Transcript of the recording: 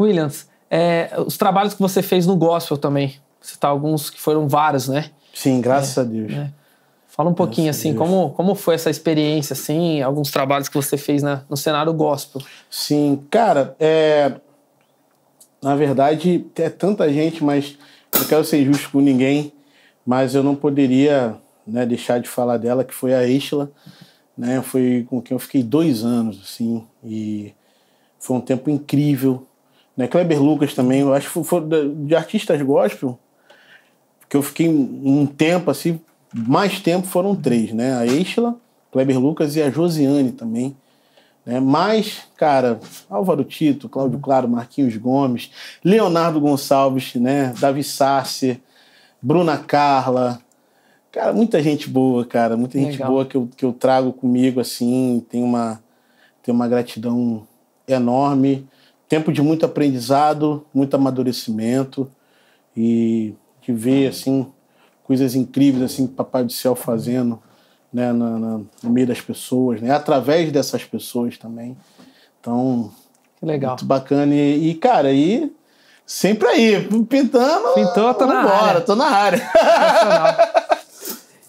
Williams, é, os trabalhos que você fez no gospel também, citar tá, alguns que foram vários, né? Sim, graças é, a Deus. Né? Fala um pouquinho graças assim, como, como foi essa experiência, assim, alguns trabalhos que você fez na, no cenário gospel. Sim, cara, é, na verdade é tanta gente, mas não quero ser justo com ninguém, mas eu não poderia né, deixar de falar dela, que foi a Isla, né? Foi com quem eu fiquei dois anos, assim, e foi um tempo incrível, né? Kleber Lucas também, eu acho que foi de artistas gospel, que eu fiquei um tempo assim, mais tempo foram três, né? A Eichla, Kleber Lucas e a Josiane também. Né? Mas, cara, Álvaro Tito, Cláudio Claro, Marquinhos Gomes, Leonardo Gonçalves, né? Davi Sasser, Bruna Carla. Cara, muita gente boa, cara. Muita Legal. gente boa que eu, que eu trago comigo, assim. Tem uma, tem uma gratidão enorme tempo de muito aprendizado, muito amadurecimento e de ver assim coisas incríveis assim que Papai do Céu fazendo, né, na, na, no meio das pessoas, né, através dessas pessoas também. Então, que legal. Muito bacana e, e cara, aí sempre aí, pintando. Pintou, tô na embora, área. tô na área.